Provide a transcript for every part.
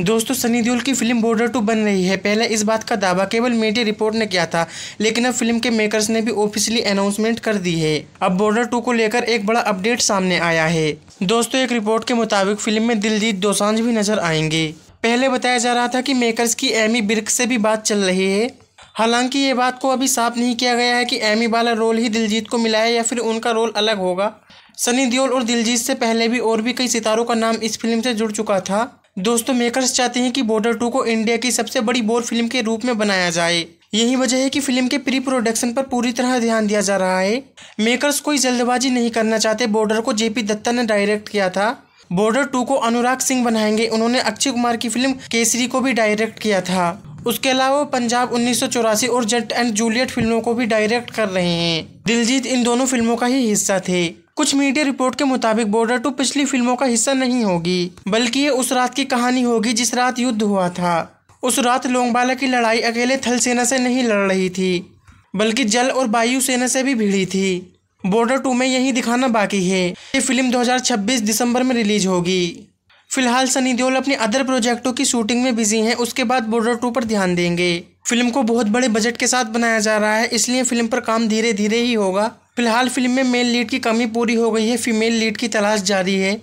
दोस्तों सनी देओल की film border to बन रही है पहले इस बात का दावा केवल मीडिया रिपोर्ट ने किया था लेकिन अब फिल्म के मेकर्स ने भी ऑफिशियली अनाउंसमेंट कर दी है अब बॉर्डर टू को लेकर एक बड़ा अपडेट सामने आया है दोस्तों एक रिपोर्ट के मुताबिक फिल्म में दिलजीत दोसांझ भी नजर आएंगे पहले बताया जा रहा था कि मेकर्स की एमी बिर्क से भी बात चल रही है हालांकि ये बात को अभी साफ नहीं किया गया है कि एमी वाला रोल ही दिलजीत को मिला है या फिर उनका रोल अलग होगा सनी देओल और दिलजीत से पहले भी और भी कई सितारों का नाम इस फिल्म से जुड़ चुका था दोस्तों मेकर्स चाहते हैं कि बॉर्डर टू को इंडिया की सबसे बड़ी बोर फिल्म के रूप में बनाया जाए यही वजह है कि फिल्म के प्री प्रोडक्शन पर पूरी तरह ध्यान दिया जा रहा है मेकर्स कोई जल्दबाजी नहीं करना चाहते बॉर्डर को जेपी दत्ता ने डायरेक्ट किया था बॉर्डर टू को अनुराग सिंह बनाएंगे उन्होंने अक्षय कुमार की फिल्म केसरी को भी डायरेक्ट किया था उसके अलावा पंजाब उन्नीस और जट एंड जूलियट फिल्मों को भी डायरेक्ट कर रहे हैं दिलजीत इन दोनों फिल्मों का ही हिस्सा थे कुछ मीडिया रिपोर्ट के मुताबिक बॉर्डर टू पिछली फिल्मों का हिस्सा नहीं होगी बल्कि ये उस रात की कहानी होगी जिस रात युद्ध हुआ था उस रात लोंगबाला की लड़ाई अकेले थल सेना से नहीं लड़ रही थी बल्कि जल और वायु सेना से भी भिड़ी थी बॉर्डर टू में यही दिखाना बाकी है ये फिल्म 2026 दिसंबर में रिलीज होगी फिलहाल सनी देओल अपने अदर प्रोजेक्टों की शूटिंग में बिजी हैं उसके बाद बॉर्डर टू पर ध्यान देंगे फिल्म को बहुत बड़े बजट के साथ बनाया जा रहा है इसलिए फिल्म पर काम धीरे धीरे ही होगा फिलहाल फिल्म में मेल लीड की कमी पूरी हो गई है फीमेल लीड की तलाश जारी है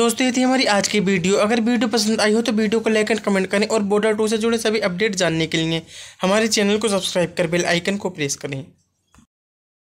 दोस्तों ये थी हमारी आज की वीडियो अगर वीडियो पसंद आई हो तो वीडियो को लाइक एंड कमेंट करें और बॉर्डर टू से जुड़े सभी अपडेट जानने के लिए हमारे चैनल को सब्सक्राइब कर बेल आइकन को प्रेस करें